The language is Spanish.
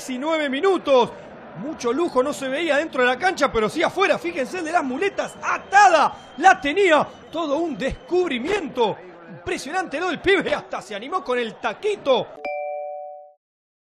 19 minutos. Mucho lujo no se veía dentro de la cancha, pero sí afuera. Fíjense el de las muletas, atada. La tenía. Todo un descubrimiento. Impresionante lo del pibe. Hasta se animó con el taquito.